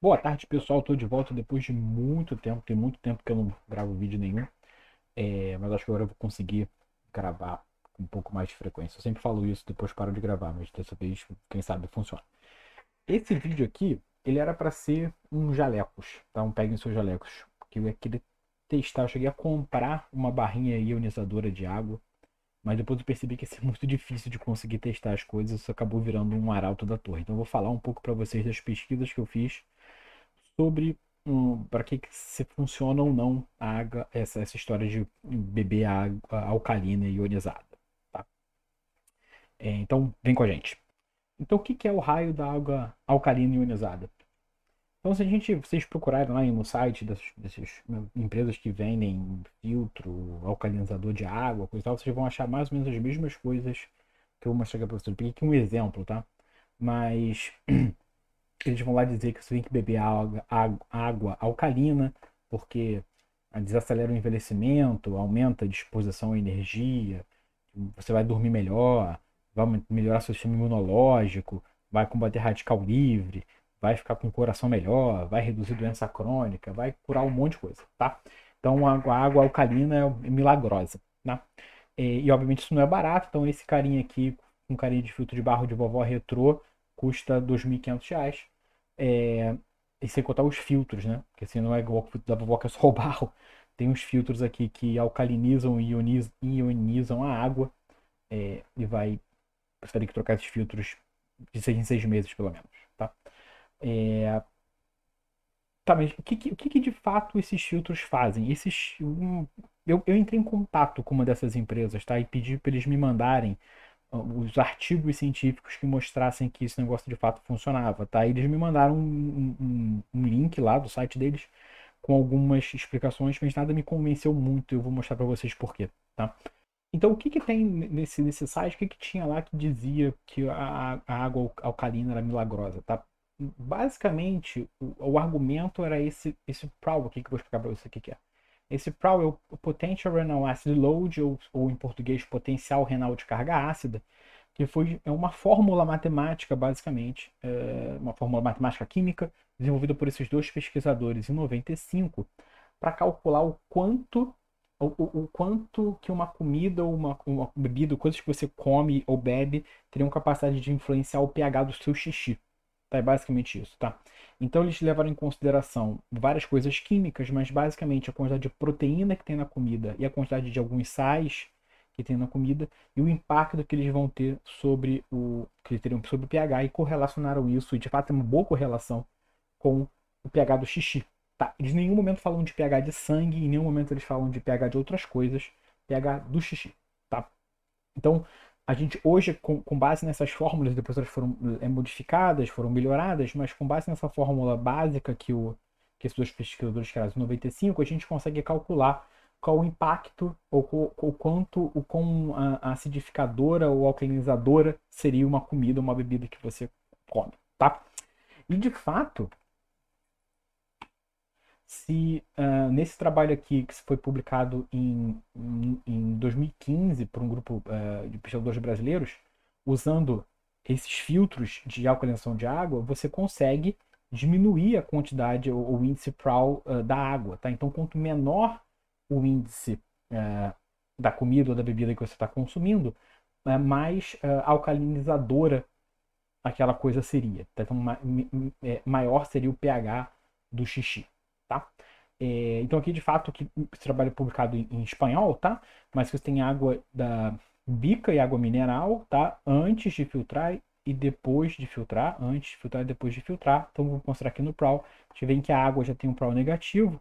Boa tarde, pessoal. Tô de volta depois de muito tempo. Tem muito tempo que eu não gravo vídeo nenhum. É, mas acho que agora eu vou conseguir gravar com um pouco mais de frequência. Eu sempre falo isso, depois paro de gravar, mas dessa vez, quem sabe, funciona. Esse vídeo aqui, ele era para ser um jalecos, então peguem seus jalecos. Porque eu ia querer testar. Eu cheguei a comprar uma barrinha ionizadora de água. Mas depois eu percebi que ia ser muito difícil de conseguir testar as coisas. Isso acabou virando um arauto da torre. Então eu vou falar um pouco para vocês das pesquisas que eu fiz sobre um, para que, que, se funciona ou não a água, essa, essa história de beber água alcalina e ionizada. Tá? É, então, vem com a gente. Então, o que, que é o raio da água alcalina ionizada? Então, se a gente, vocês procurarem lá no site dessas, dessas hum, empresas que vendem filtro, alcalinizador de água, coisa e tal, vocês vão achar mais ou menos as mesmas coisas que eu vou mostrar aqui para vocês. peguei aqui um exemplo, tá? Mas Eles vão lá dizer que você tem que beber água, água alcalina, porque desacelera o envelhecimento, aumenta a disposição à energia, você vai dormir melhor, vai melhorar seu sistema imunológico, vai combater radical livre, vai ficar com o coração melhor, vai reduzir doença crônica, vai curar um monte de coisa, tá? Então a água alcalina é, é milagrosa, né? E, obviamente isso não é barato, então esse carinha aqui, um carinha de filtro de barro de vovó retrô, custa R$ 2.500. É, e sem contar os filtros, né? Porque assim, não é igual o da pipoca, é só o barro. Tem uns filtros aqui que alcalinizam e ionizam, ionizam a água. É, e vai. Você vai ter que trocar esses filtros de seis em seis meses, pelo menos. Tá? É, tá, mas o que, que, que, de fato esses filtros fazem? Esses, eu, eu entrei em contato com uma dessas empresas, tá? E pedi para eles me mandarem os artigos científicos que mostrassem que esse negócio de fato funcionava, tá? Eles me mandaram um, um, um link lá do site deles com algumas explicações, mas nada me convenceu muito. Eu vou mostrar para vocês porquê, tá? Então, o que, que tem nesse, nesse site? O que, que tinha lá que dizia que a, a água alcalina era milagrosa, tá? Basicamente, o, o argumento era esse, esse prova aqui que eu vou explicar para você o que, que é. Esse PRAL é o Potential Renal Acid Load, ou, ou em português, potencial renal de carga ácida, que foi é uma fórmula matemática, basicamente, é, uma fórmula matemática química, desenvolvida por esses dois pesquisadores em 95, para calcular o quanto o, o, o, quanto que uma comida ou uma, uma bebida, coisas que você come ou bebe, teriam capacidade de influenciar o pH do seu xixi. Tá, é basicamente isso, tá? Então eles levaram em consideração várias coisas químicas, mas basicamente a quantidade de proteína que tem na comida e a quantidade de alguns sais que tem na comida e o impacto que eles vão ter sobre o que teriam sobre o pH e correlacionaram isso e de fato tem é uma boa correlação com o pH do xixi, tá? Eles em nenhum momento falam de pH de sangue, em nenhum momento eles falam de pH de outras coisas, pH do xixi, tá? Então a gente hoje, com, com base nessas fórmulas, depois elas foram é, modificadas, foram melhoradas, mas com base nessa fórmula básica que, o, que esses dois pesquisadores criaram em 95, a gente consegue calcular qual o impacto ou o quanto o quão a, acidificadora ou alcalinizadora seria uma comida, uma bebida que você come, tá? E de fato, se uh, nesse trabalho aqui, que foi publicado em, em, 2015 por um grupo uh, de pesquisadores brasileiros, usando esses filtros de alcalinação de água, você consegue diminuir a quantidade ou o índice PRAL uh, ah, da água. Tá? Então, quanto menor o índice da comida ou da bebida que você está consumindo, mais alcalinizadora aquela coisa seria. Tá? Então, ma é, maior seria o pH do xixi tá? É, então aqui de fato que esse trabalho é publicado em, em, espanhol, tá? Mas você tem água da bica e água mineral, tá? Antes de filtrar e depois de filtrar, antes de filtrar e depois de filtrar. Então vou mostrar aqui no Prowl. A gente vê que a água já tem um Prowl negativo,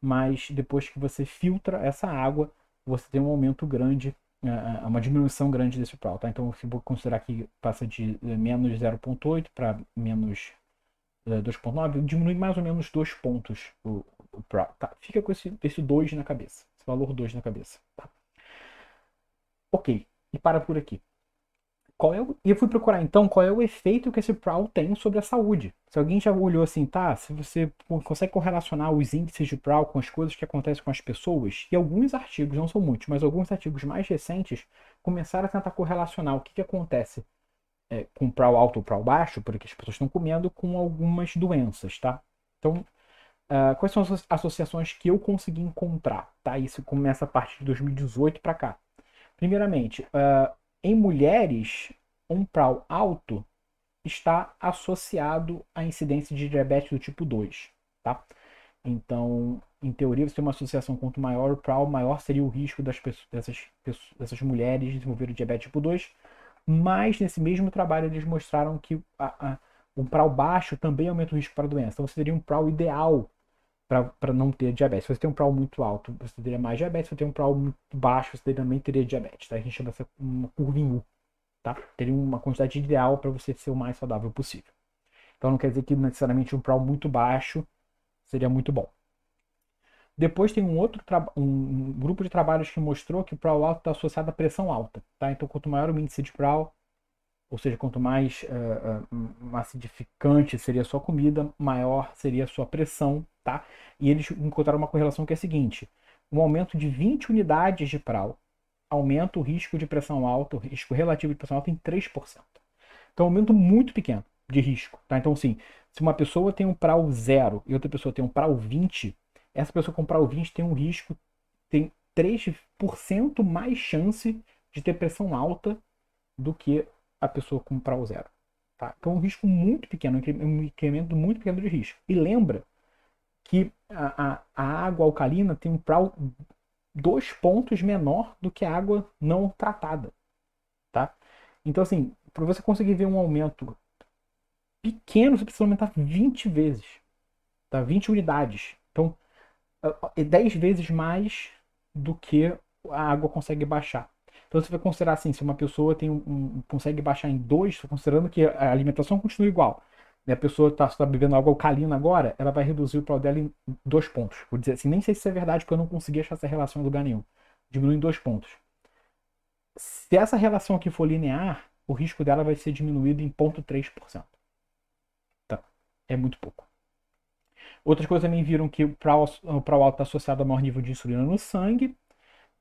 mas depois que você filtra essa água, você tem um aumento grande é, é, é uma diminuição grande desse Prowl, tá? Então, se vou considerar que passa de menos 0.8 para menos 2.9, é, diminui mais ou menos 2 pontos o, o tá? Fica com esse, esse 2 na cabeça, esse valor 2 na cabeça. Tá? Ok, e para por aqui. Qual é o... E eu fui procurar então qual é o efeito que esse PROW tem sobre a saúde. Se alguém já olhou assim, tá? Se você consegue correlacionar os índices de PROW com as coisas que acontecem com as pessoas, e alguns artigos, não são muitos, mas alguns artigos mais recentes, começaram a tentar correlacionar o que, que acontece é, com para o alto ou para o baixo, porque as pessoas estão comendo com algumas doenças, tá? Então, uh, quais são as associações que eu consegui encontrar, tá? Isso começa a partir de 2018 para cá. Primeiramente, uh, em mulheres, um prau alto está associado à incidência de diabetes do tipo 2, tá? Então, em teoria, você tem uma associação quanto maior o PRAL, maior seria o risco das pessoas, dessas, dessas mulheres desenvolverem diabetes tipo 2 mas nesse mesmo trabalho eles mostraram que a, a, um prau baixo também aumenta o risco para a doença. Então você teria um prau ideal para não ter diabetes. Se você tem um prau muito alto, você teria mais diabetes. Se você tem um prau muito baixo, você também teria diabetes. Tá? A gente chama essa uma curva em U. Tá? Teria uma quantidade ideal para você ser o mais saudável possível. Então não quer dizer que necessariamente um prau muito baixo seria muito bom. Depois tem um outro um grupo de trabalhos que mostrou que o Prowl alto está associado à pressão alta. Tá? Então, quanto maior o índice de Prowl, ou seja, quanto mais uh, eh, uh, eh, acidificante seria a sua comida, maior seria a sua pressão. Tá? E eles encontraram uma correlação que é a seguinte: um aumento de 20 unidades de Prowl aumenta o risco de pressão alta, o risco relativo de pressão alta em 3%. Então, é um aumento muito pequeno de risco. Tá? Então, assim, se uma pessoa tem um PRAL 0 e outra pessoa tem um PRAL 20, essa pessoa comprar o 20 tem um risco, tem 3% mais chance de ter pressão alta do que a pessoa comprar o zero. Tá? Então é um risco muito pequeno, um incremento muito pequeno de risco. E lembra que a, a, a água alcalina tem um prau dois pontos menor do que a água não tratada. Tá? Então, assim, para você conseguir ver um aumento pequeno, você precisa aumentar 20 vezes, tá? 20 unidades. Então, 10 vezes mais do que a água consegue baixar. Então você vai considerar assim, se uma pessoa tem um, um consegue baixar em 2, considerando que a alimentação continua igual, né? a pessoa está tá bebendo água alcalina agora, ela vai reduzir o prol dela em 2 pontos. Vou dizer assim, nem sei se isso é verdade, porque eu não consegui achar essa relação em lugar nenhum. Diminui em 2 pontos. Se essa relação aqui for linear, o risco dela vai ser diminuído em 0,3%. Tá. Então, é muito pouco. Outras coisas também viram que o Prowl alto está associado a maior nível de insulina no sangue.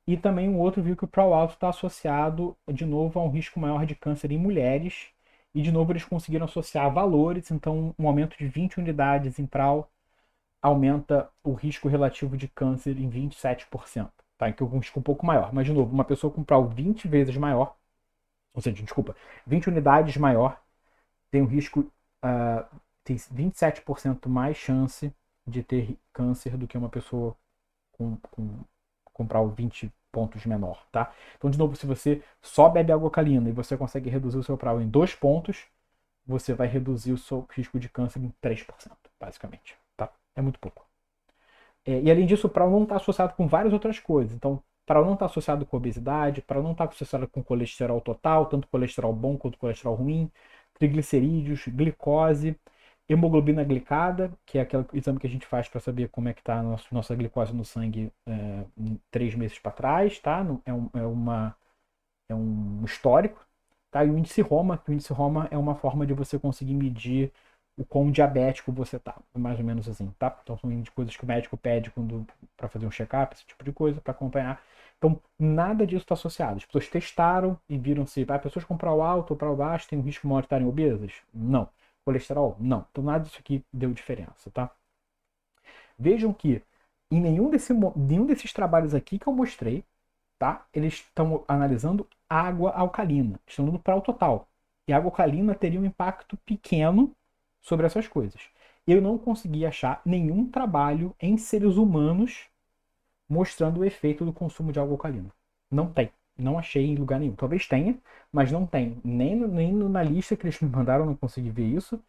E também um outro viu que o Prowl alto está associado, de novo, a um risco maior de câncer em mulheres. E, de novo, eles conseguiram associar valores. Então, um aumento de 20 unidades em Prowl aumenta o risco relativo de câncer em 27%. Tá? Que é um risco um pouco maior. Mas, de novo, uma pessoa com Prowl 20 vezes maior, ou seja, desculpa, 20 unidades maior, tem um risco uh, tem 27% mais chance de ter câncer do que uma pessoa com, com, prau 20 pontos menor, tá? Então, de novo, se você só bebe água alcalina e você consegue reduzir o seu prau em 2 pontos, você vai reduzir o seu risco de câncer em 3%, basicamente, tá? É muito pouco. É, e além disso, o prau não está associado com várias outras coisas. Então, para não estar tá associado com obesidade, para não estar tá associado com colesterol total, tanto colesterol bom quanto colesterol ruim, triglicerídeos, glicose, hemoglobina glicada, que é aquele exame que a gente faz para saber como é que está a nossa, nossa glicose no sangue é, três meses para trás, tá? É, um, é, uma, é um histórico. Tá? E o índice Roma, que o índice Roma é uma forma de você conseguir medir o quão diabético você tá, mais ou menos assim, tá? Então são coisas que o médico pede quando para fazer um check-up, esse tipo de coisa, para acompanhar. Então, nada disso está associado. As pessoas testaram e viram se ah, pessoas com o alto ou o baixo têm um risco maior de estarem obesas? Não colesterol? Não. Então nada disso aqui deu diferença, tá? Vejam que em nenhum, desse, nenhum desses trabalhos aqui que eu mostrei, tá? Eles estão analisando água alcalina. Estão indo para o total. E água alcalina teria um impacto pequeno sobre essas coisas. Eu não consegui achar nenhum trabalho em seres humanos mostrando o efeito do consumo de água alcalina. Não tem. Não achei em lugar nenhum. Talvez tenha, mas não tem. Nem, nem na lista que eles me mandaram, não consegui ver isso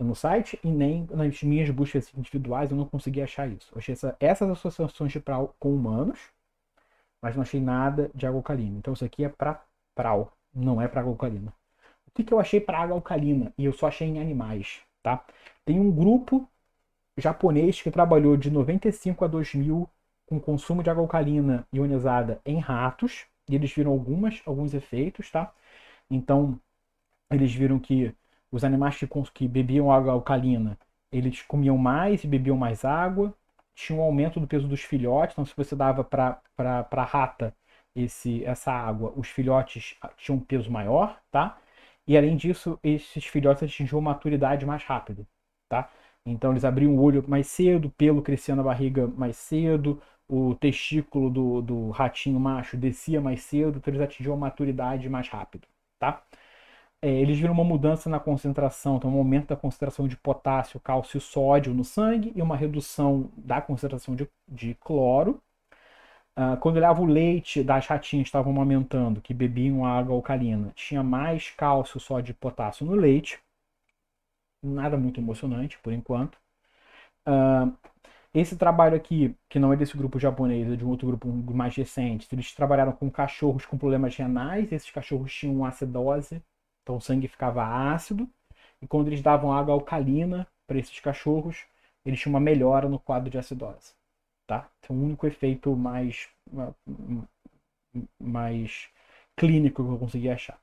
no site e nem nas minhas buscas individuais eu não consegui achar isso. Eu achei essa, essas associações de pral com humanos, mas não achei nada de água alcalina. Então isso aqui é para pral, não é para água alcalina. O que, que eu achei para água alcalina? E eu só achei em animais, tá? Tem um grupo japonês que trabalhou de 95 a 2000 com consumo de água alcalina ionizada em ratos e eles viram algumas, alguns efeitos, tá? Então, eles viram que os animais que, que bebiam água alcalina, eles comiam mais e bebiam mais água. Tinha um aumento do peso dos filhotes. Então, se você dava para a rata esse, essa água, os filhotes ah, tinham um peso maior, tá? E além disso, esses filhotes atingiam maturidade mais rápido, tá? Então eles abriam o olho mais cedo, pelo crescia na barriga mais cedo, o testículo do, do ratinho macho descia mais cedo, então eles atingiam a maturidade mais rápido, tá? É, eles viram uma mudança na concentração, então um aumento da concentração de potássio, cálcio e sódio no sangue e uma redução da concentração de, de cloro. Uh, quando olhava o leite das ratinhas estavam aumentando, que bebiam água alcalina, tinha mais cálcio, sódio e potássio no leite. Nada muito emocionante, por enquanto. Uh, esse trabalho aqui, que não é desse grupo japonês, é de um outro grupo mais recente, eles trabalharam com cachorros com problemas renais, esses cachorros tinham acidose, então o sangue ficava ácido, e quando eles davam água alcalina para esses cachorros, eles tinham uma melhora no quadro de acidose. Tá? Então, o único efeito mais, mais clínico que eu consegui achar.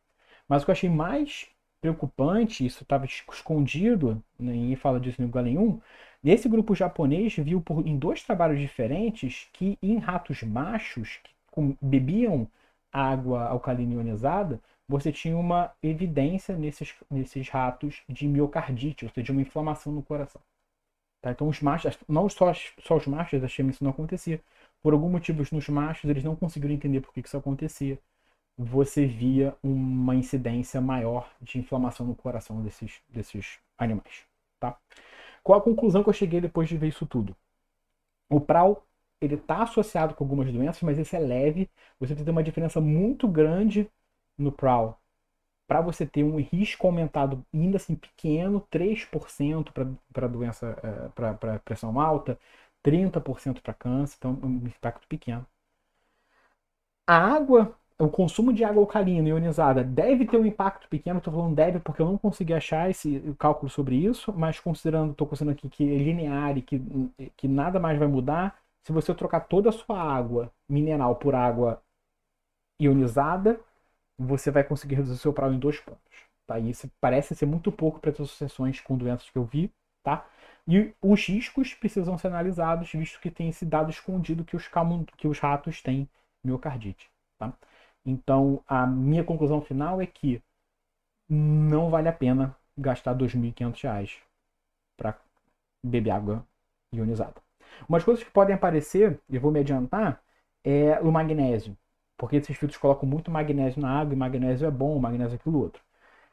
Mas o que eu achei mais preocupante, isso estava escondido, né, ninguém fala disso em lugar nenhum. Nesse grupo japonês viu por, em dois trabalhos diferentes que em ratos machos que com, bebiam água alcalina ionizada, você tinha uma evidência nesses, nesses ratos de miocardite, ou seja, de uma inflamação no coração. Tá? Então os machos, não só, só os machos que isso não acontecia. Por algum motivo nos machos eles não conseguiram entender por que, que isso acontecia você via uma incidência maior de inflamação no coração desses, desses animais. Tá? Qual a conclusão que eu cheguei depois de ver isso tudo? O PRAL ele está associado com algumas doenças, mas esse é leve. Você tem uma diferença muito grande no PRAL para você ter um risco aumentado, ainda assim pequeno, 3% para doença, é, para pressão alta, 30% para câncer, então é um impacto pequeno. A água o consumo de água alcalina ionizada deve ter um impacto pequeno, estou falando deve porque eu não consegui achar esse cálculo sobre isso, mas considerando, estou considerando aqui que é linear e que, que nada mais vai mudar, se você trocar toda a sua água mineral por água ionizada, você vai conseguir reduzir o seu prazo em dois pontos. Tá? E isso parece ser muito pouco para as associações com doenças que eu vi, tá? E os riscos precisam ser analisados, visto que tem esse dado escondido que os, que os ratos têm miocardite, tá? Então, a minha conclusão final é que não vale a pena gastar R$ 2.500 para beber água ionizada. Umas coisas que podem aparecer, e vou me adiantar, é o magnésio. Porque esses filtros colocam muito magnésio na água, e magnésio é bom, magnésio é aquilo outro.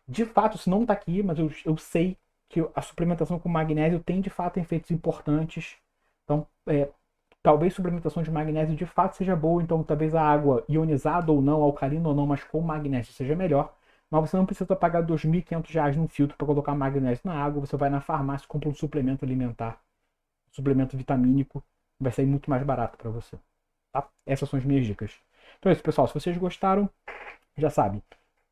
De fato, isso não está aqui, mas eu, eu sei que a suplementação com magnésio tem de fato efeitos importantes. Então, é, Talvez suplementação de magnésio de fato seja boa, então talvez a água ionizada ou não, alcalina ou não, mas com magnésio seja melhor. Mas você não precisa pagar R$ 2.500 num filtro para colocar magnésio na água. Você vai na farmácia, compra um suplemento alimentar, um suplemento vitamínico, vai sair muito mais barato para você. Tá? Essas são as minhas dicas. Então é isso, pessoal. Se vocês gostaram, já sabe,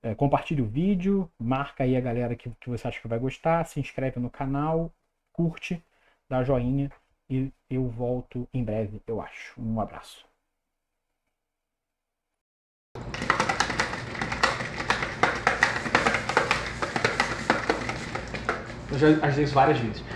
é, compartilhe o vídeo, marca aí a galera que, que você acha que vai gostar, se inscreve no canal, curte, dá joinha e eu volto em breve, eu acho. Um abraço. Eu já, às isso várias vezes.